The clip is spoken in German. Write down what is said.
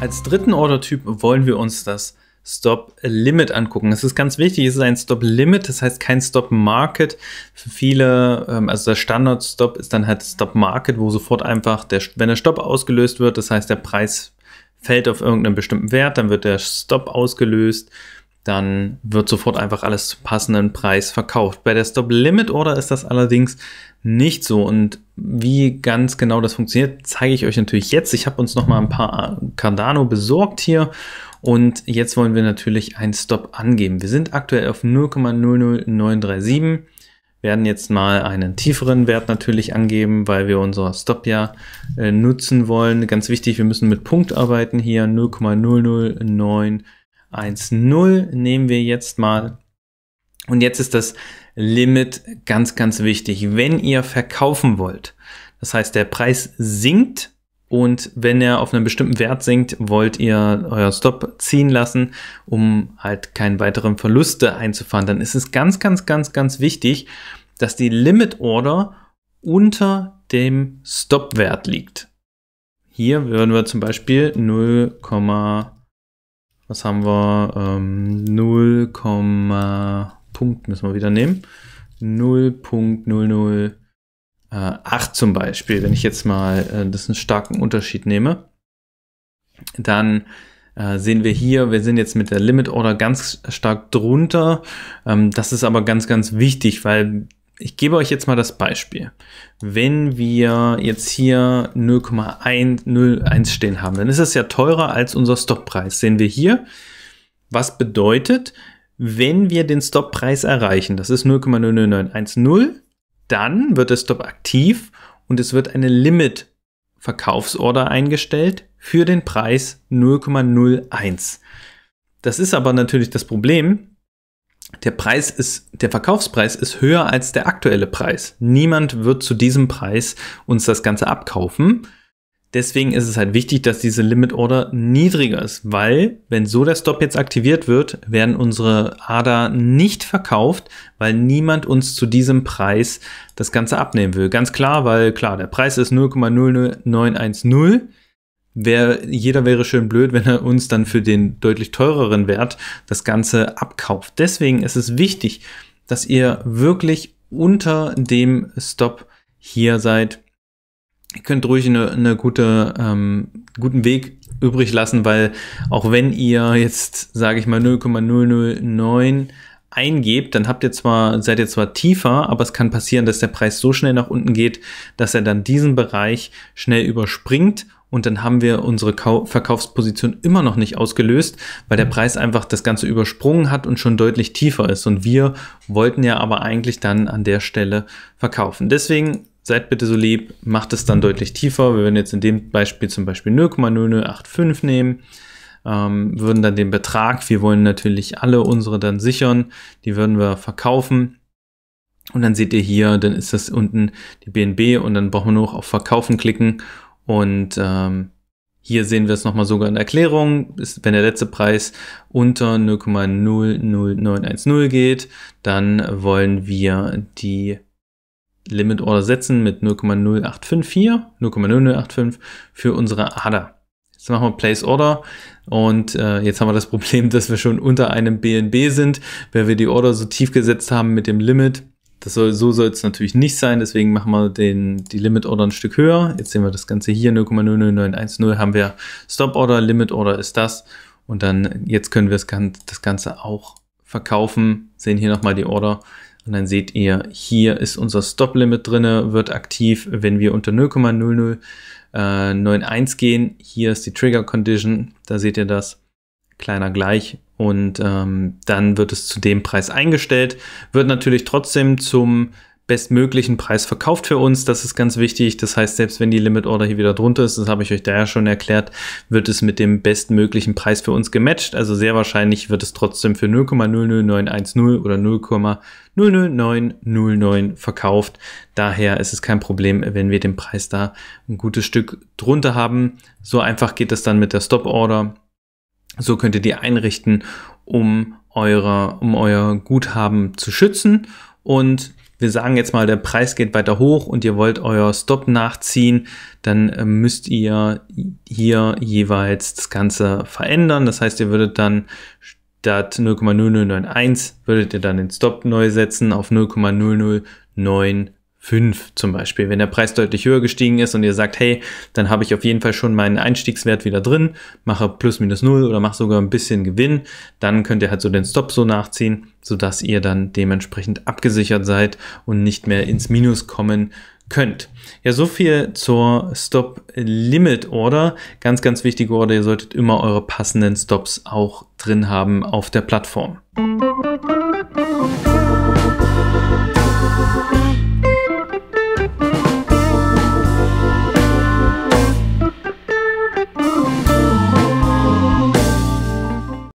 Als dritten Order-Typ wollen wir uns das Stop Limit angucken. Es ist ganz wichtig, es ist ein Stop Limit, das heißt kein Stop Market. Für viele, ähm, also der Standard Stop ist dann halt Stop Market, wo sofort einfach, der, wenn der Stop ausgelöst wird, das heißt der Preis fällt auf irgendeinen bestimmten Wert, dann wird der Stop ausgelöst dann wird sofort einfach alles zu passenden Preis verkauft. Bei der Stop-Limit-Order ist das allerdings nicht so. Und wie ganz genau das funktioniert, zeige ich euch natürlich jetzt. Ich habe uns noch mal ein paar äh, Cardano besorgt hier. Und jetzt wollen wir natürlich einen Stop angeben. Wir sind aktuell auf 0,00937 werden jetzt mal einen tieferen Wert natürlich angeben, weil wir unser Stop ja äh, nutzen wollen. Ganz wichtig, wir müssen mit Punkt arbeiten hier 0,009 1,0 nehmen wir jetzt mal. Und jetzt ist das Limit ganz, ganz wichtig. Wenn ihr verkaufen wollt, das heißt, der Preis sinkt und wenn er auf einem bestimmten Wert sinkt, wollt ihr euer Stop ziehen lassen, um halt keinen weiteren Verluste einzufahren, dann ist es ganz, ganz, ganz, ganz wichtig, dass die Limit Order unter dem Stop-Wert liegt. Hier würden wir zum Beispiel 0, was haben wir? Ähm, 0, Punkt müssen wir wieder nehmen. 0.008 äh, zum Beispiel, wenn ich jetzt mal äh, das einen starken Unterschied nehme, dann äh, sehen wir hier, wir sind jetzt mit der Limit Order ganz stark drunter. Ähm, das ist aber ganz, ganz wichtig, weil ich gebe euch jetzt mal das Beispiel. Wenn wir jetzt hier 0,101 stehen haben, dann ist es ja teurer als unser Stoppreis. Sehen wir hier, was bedeutet, wenn wir den Stoppreis erreichen, das ist 0,00910, dann wird der Stop aktiv und es wird eine Limit Verkaufsorder eingestellt für den Preis 0,01. Das ist aber natürlich das Problem, der Preis ist, der Verkaufspreis ist höher als der aktuelle Preis. Niemand wird zu diesem Preis uns das Ganze abkaufen. Deswegen ist es halt wichtig, dass diese Limit Order niedriger ist, weil wenn so der Stop jetzt aktiviert wird, werden unsere ADA nicht verkauft, weil niemand uns zu diesem Preis das Ganze abnehmen will. Ganz klar, weil klar, der Preis ist 0,00910 wär, jeder wäre schön blöd, wenn er uns dann für den deutlich teureren Wert das Ganze abkauft. Deswegen ist es wichtig, dass ihr wirklich unter dem Stop hier seid. Ihr könnt ruhig einen eine gute, ähm, guten Weg übrig lassen, weil auch wenn ihr jetzt, sage ich mal, 0,009 eingebt, dann habt ihr zwar, seid ihr zwar tiefer, aber es kann passieren, dass der Preis so schnell nach unten geht, dass er dann diesen Bereich schnell überspringt und dann haben wir unsere Kau Verkaufsposition immer noch nicht ausgelöst, weil der mhm. Preis einfach das Ganze übersprungen hat und schon deutlich tiefer ist. Und wir wollten ja aber eigentlich dann an der Stelle verkaufen. Deswegen seid bitte so lieb, macht es dann deutlich tiefer. Wir würden jetzt in dem Beispiel zum Beispiel 0,0085 nehmen, ähm, würden dann den Betrag, wir wollen natürlich alle unsere dann sichern, die würden wir verkaufen. Und dann seht ihr hier, dann ist das unten die BNB und dann brauchen wir nur noch auf Verkaufen klicken und ähm, hier sehen wir es nochmal sogar in Erklärung. Ist, wenn der letzte Preis unter 0,00910 geht, dann wollen wir die Limit Order setzen mit 0,0854, 0,0085 für unsere Ader. Jetzt machen wir Place Order und äh, jetzt haben wir das Problem, dass wir schon unter einem BNB sind, weil wir die Order so tief gesetzt haben mit dem Limit das soll, so soll es natürlich nicht sein, deswegen machen wir den, die Limit Order ein Stück höher. Jetzt sehen wir das Ganze hier, 0,00910 haben wir Stop Order, Limit Order ist das. Und dann, jetzt können wir das, das Ganze auch verkaufen, sehen hier nochmal die Order. Und dann seht ihr, hier ist unser Stop-Limit drin, wird aktiv, wenn wir unter 0,0091 äh, gehen. Hier ist die Trigger-Condition, da seht ihr das. Kleiner gleich und ähm, dann wird es zu dem Preis eingestellt, wird natürlich trotzdem zum bestmöglichen Preis verkauft für uns. Das ist ganz wichtig. Das heißt, selbst wenn die Limit Order hier wieder drunter ist, das habe ich euch da ja schon erklärt, wird es mit dem bestmöglichen Preis für uns gematcht. Also sehr wahrscheinlich wird es trotzdem für 0,00910 oder 0,00909 verkauft. Daher ist es kein Problem, wenn wir den Preis da ein gutes Stück drunter haben. So einfach geht es dann mit der Stop Order. So könntet ihr einrichten, um, eure, um euer Guthaben zu schützen. Und wir sagen jetzt mal, der Preis geht weiter hoch und ihr wollt euer Stop nachziehen, dann äh, müsst ihr hier jeweils das Ganze verändern. Das heißt, ihr würdet dann statt 0,0091 würdet ihr dann den Stop neu setzen auf 0,009 5 zum Beispiel. Wenn der Preis deutlich höher gestiegen ist und ihr sagt, hey, dann habe ich auf jeden Fall schon meinen Einstiegswert wieder drin, mache plus minus 0 oder mache sogar ein bisschen Gewinn, dann könnt ihr halt so den Stop so nachziehen, sodass ihr dann dementsprechend abgesichert seid und nicht mehr ins Minus kommen könnt. Ja, so viel zur Stop Limit Order. Ganz, ganz wichtige Order. Ihr solltet immer eure passenden Stops auch drin haben auf der Plattform.